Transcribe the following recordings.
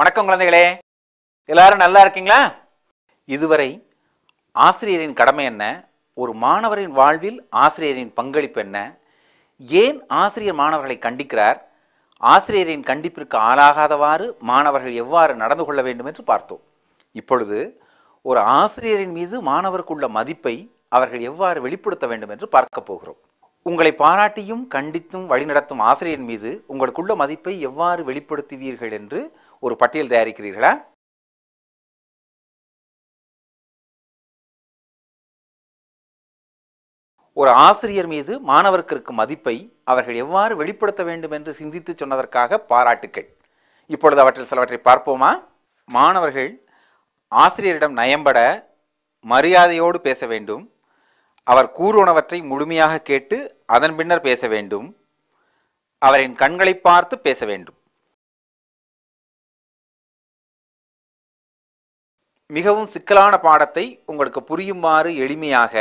வணக்கம் குழந்தைகளே எல்லாரும் நல்லா இருக்கீங்களா இதுவரை ஆசிரியரின் கடமை என்ன ஒரு மாணவரின் வாழ்வில் ஆசிரியரின் பங்களிப்பு என்ன ஏன் ஆசிரியர் மாணவர்களை கண்டிக்கிறார் ஆசிரியரின் கண்டிப்பிற்கு ஆளாகாதவாறு மாணவர்கள் எவ்வாறு நடந்து கொள்ள வேண்டும் என்று பார்த்தோம் இப்பொழுது ஒரு ஆசிரியரின் மீது மாணவருக்குள்ள மதிப்பை அவர்கள் எவ்வாறு வெளிப்படுத்த வேண்டும் என்று பார்க்க போகிறோம் உங்களை பாராட்டியும் கண்டித்தும் வழிநடத்தும் ஆசிரியர் மீது உங்களுக்குள்ள மதிப்பை எவ்வாறு வெளிப்படுத்துவீர்கள் என்று ஒரு பட்டியல் தயாரிக்கிறீர்களா ஒரு ஆசிரியர் மீது மாணவருக்கு இருக்கும் மதிப்பை அவர்கள் எவ்வாறு வெளிப்படுத்த வேண்டும் என்று சிந்தித்து சொன்னதற்காக பாராட்டுக்கள் இப்பொழுது அவற்றில் சிலவற்றை பார்ப்போமா மாணவர்கள் ஆசிரியரிடம் நயம்பட மரியாதையோடு பேச வேண்டும் அவர் கூறுவனவற்றை முழுமையாக கேட்டு அதன் பின்னர் பேச வேண்டும் அவரின் கண்களை பார்த்து பேச வேண்டும் மிகவும் சிக்கலான பாடத்தை உங்களுக்கு புரியுமாறு எளிமையாக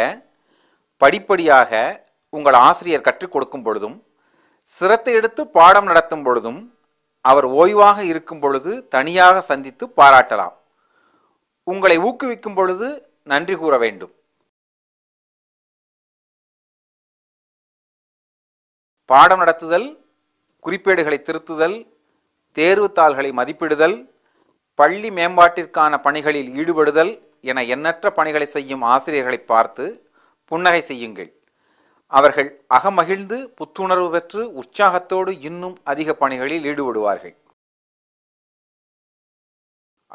படிப்படியாக உங்கள் ஆசிரியர் கற்றுக் கொடுக்கும் பொழுதும் சிரத்தை எடுத்து பாடம் நடத்தும் பொழுதும் அவர் ஓய்வாக இருக்கும் பொழுது தனியாக சந்தித்து பாராட்டலாம் உங்களை ஊக்குவிக்கும் பொழுது நன்றி கூற வேண்டும் பாடம் நடத்துதல் குறிப்பேடுகளை திருத்துதல் தேர்வுத்தாள்களை மதிப்பிடுதல் பள்ளி மேம்பாட்டிற்கான பணிகளில் ஈடுபடுதல் என எண்ணற்ற பணிகளை செய்யும் ஆசிரியர்களை பார்த்து புன்னகை செய்யுங்கள் அவர்கள் அகமகிழ்ந்து புத்துணர்வு பெற்று உற்சாகத்தோடு இன்னும் அதிக பணிகளில் ஈடுபடுவார்கள்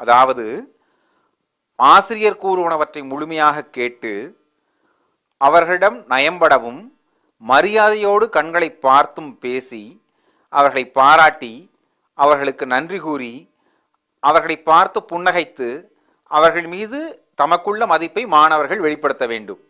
அதாவது ஆசிரியர் கூறுவனவற்றை முழுமையாக கேட்டு அவர்களிடம் நயம்படவும் மரியாதையோடு கண்களை பார்த்தும் பேசி அவர்களை பாராட்டி அவர்களுக்கு நன்றி கூறி அவர்களை பார்த்து புன்னகைத்து அவர்கள் மீது தமக்குள்ள மதிப்பை மாணவர்கள் வெளிப்படுத்த வேண்டும்